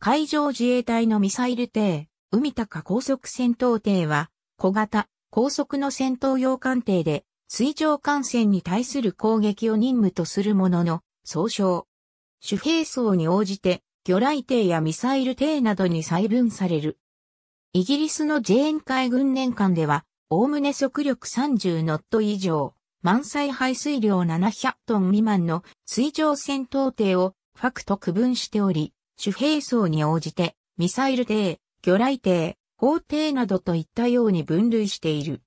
海上自衛隊のミサイル艇、海高高速戦闘艇は、小型、高速の戦闘用艦艇で、水上艦船に対する攻撃を任務とするものの、総称。主兵装に応じて、魚雷艇やミサイル艇などに細分される。イギリスのジェーン海軍年間では、おおむね速力30ノット以上、満載排水量700トン未満の水上戦闘艇をファクト区分しており、主兵層に応じて、ミサイル艇、魚雷艇、砲艇などといったように分類している。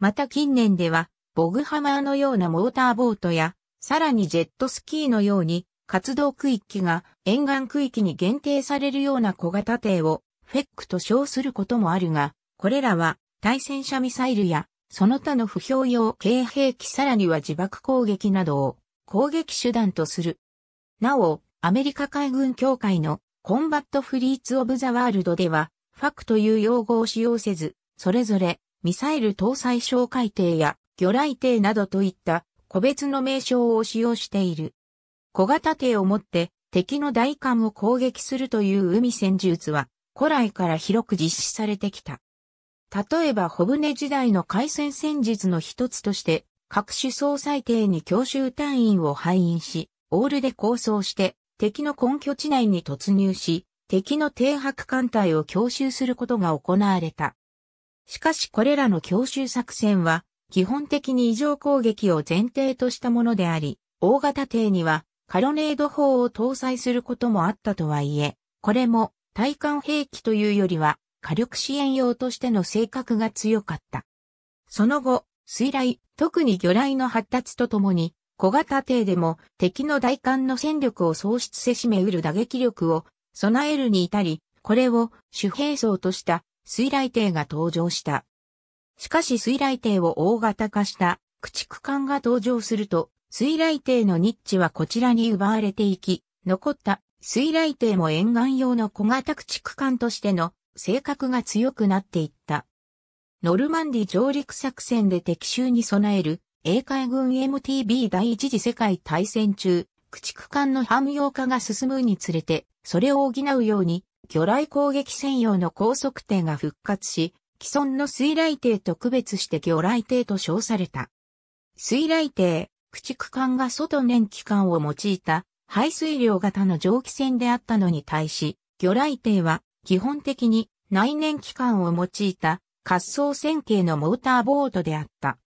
また近年では、ボグハマーのようなモーターボートや、さらにジェットスキーのように、活動区域が沿岸区域に限定されるような小型艇をフェックと称することもあるが、これらは対戦車ミサイルやその他の不評用軽兵器さらには自爆攻撃などを攻撃手段とする。なお、アメリカ海軍協会のコンバットフリーツオブザワールドでは、ファクという用語を使用せず、それぞれミサイル搭載哨戒艇や魚雷艇などといった個別の名称を使用している。小型艇を持って敵の大艦を攻撃するという海戦術は古来から広く実施されてきた。例えば小舟時代の海戦戦術の一つとして各種総裁艇に強襲隊員を配員し、オールで構想して敵の根拠地内に突入し、敵の停泊艦隊を強襲することが行われた。しかしこれらの強襲作戦は、基本的に異常攻撃を前提としたものであり、大型艇にはカロネード砲を搭載することもあったとはいえ、これも対艦兵器というよりは火力支援用としての性格が強かった。その後、水雷、特に魚雷の発達とともに小型艇でも敵の大艦の戦力を喪失せしめうる打撃力を備えるに至り、これを主兵装とした水雷艇が登場した。しかし水雷艇を大型化した駆逐艦が登場すると、水雷艇のニッチはこちらに奪われていき、残った水雷艇も沿岸用の小型駆逐艦としての性格が強くなっていった。ノルマンディ上陸作戦で敵襲に備える英海軍 MTB 第一次世界大戦中、駆逐艦の汎用化が進むにつれて、それを補うように、魚雷攻撃専用の高速艇が復活し、既存の水雷艇と区別して魚雷艇と称された。水雷艇、駆逐艦が外燃機関を用いた排水量型の蒸気船であったのに対し、魚雷艇は基本的に内燃機関を用いた滑走線形のモーターボートであった。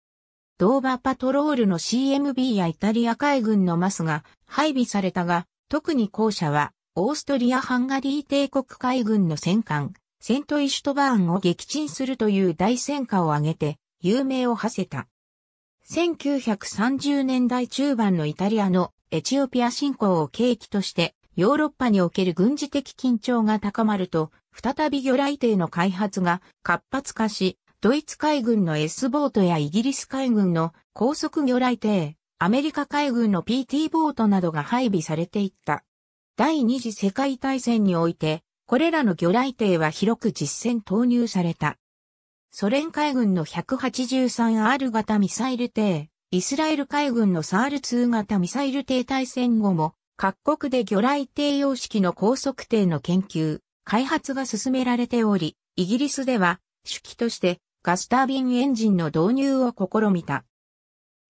ドーバパトロールの CMB やイタリア海軍のマスが配備されたが、特に後者は、オーストリア・ハンガリー帝国海軍の戦艦、セント・イシュトバーンを撃沈するという大戦果を挙げて、有名を馳せた。1930年代中盤のイタリアのエチオピア侵攻を契機として、ヨーロッパにおける軍事的緊張が高まると、再び魚雷艇の開発が活発化し、ドイツ海軍の S ボートやイギリス海軍の高速魚雷艇、アメリカ海軍の PT ボートなどが配備されていった。第二次世界大戦において、これらの魚雷艇は広く実戦投入された。ソ連海軍の 183R 型ミサイル艇、イスラエル海軍のサール2型ミサイル艇対戦後も、各国で魚雷艇様式の高速艇の研究、開発が進められており、イギリスでは、手記として、ガスタービンエンジンの導入を試みた。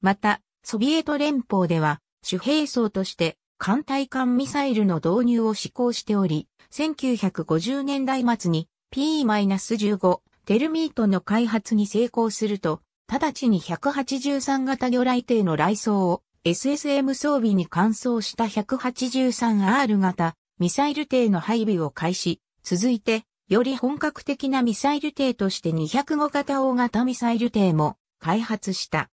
また、ソビエト連邦では、主兵装として艦隊艦ミサイルの導入を施行しており、1950年代末に P-15 テルミートの開発に成功すると、直ちに183型魚雷艇の雷装を SSM 装備に換装した 183R 型ミサイル艇の配備を開始、続いてより本格的なミサイル艇として205型大型ミサイル艇も開発した。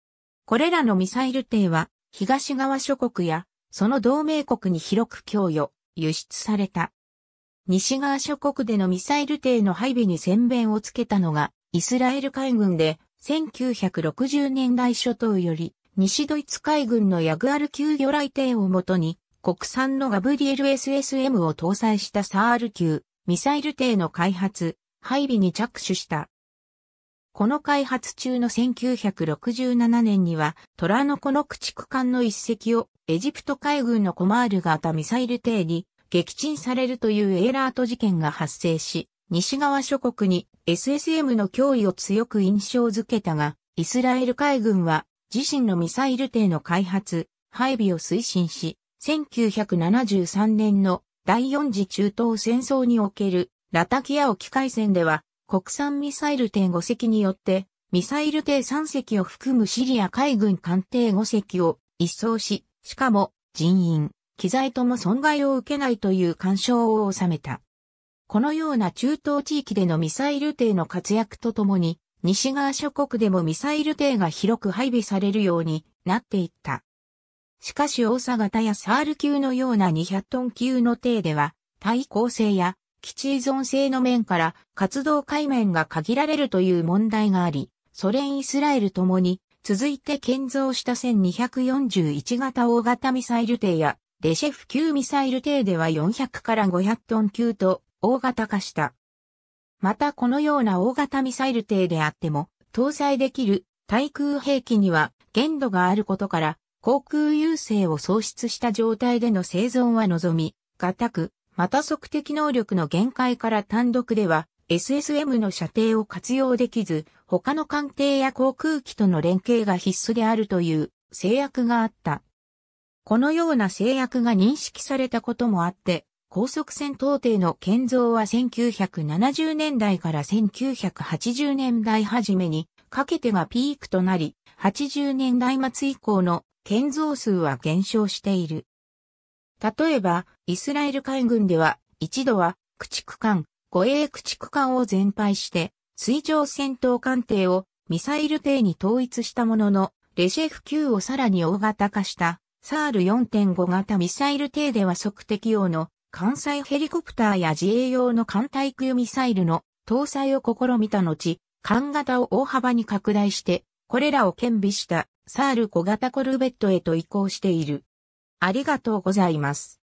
これらのミサイル艇は東側諸国やその同盟国に広く供与、輸出された。西側諸国でのミサイル艇の配備に先弁をつけたのがイスラエル海軍で1960年代初頭より西ドイツ海軍のヤグアル級魚雷艇をもとに国産のガブリエル SSM を搭載したサール級ミサイル艇の開発、配備に着手した。この開発中の1967年には、虎の子の駆逐艦の一隻をエジプト海軍のコマール型ミサイル艇に撃沈されるというエーラート事件が発生し、西側諸国に SSM の脅威を強く印象づけたが、イスラエル海軍は自身のミサイル艇の開発、配備を推進し、1973年の第四次中東戦争におけるラタキア沖海戦では国産ミサイル艇5隻によってミサイル艇3隻を含むシリア海軍艦艇5隻を一掃し、しかも人員、機材とも損害を受けないという干渉を収めた。このような中東地域でのミサイル艇の活躍とともに、西側諸国でもミサイル艇が広く配備されるようになっていった。しかし大佐型やサール級のような200トン級の艇では、対抗性や基地依存性の面から活動界面が限られるという問題があり、ソ連・イスラエルともに続いて建造した1241型大型ミサイル艇やレシェフ級ミサイル艇では400から500トン級と大型化した。またこのような大型ミサイル艇であっても搭載できる対空兵器には限度があることから航空優勢を喪失した状態での生存は望み、がたく、また測的能力の限界から単独では、SSM の射程を活用できず、他の艦艇や航空機との連携が必須であるという制約があった。このような制約が認識されたこともあって、高速戦闘艇の建造は1970年代から1980年代初めにかけてがピークとなり、80年代末以降の建造数は減少している。例えば、イスラエル海軍では、一度は、駆逐艦、護衛駆逐艦を全廃して、水上戦闘艦艇をミサイル艇に統一したものの、レシェフ級をさらに大型化した、サール4.5型ミサイル艇では即適用の艦載ヘリコプターや自衛用の艦対空ミサイルの搭載を試みた後、艦型を大幅に拡大して、これらを兼備したサール小型コルベットへと移行している。ありがとうございます。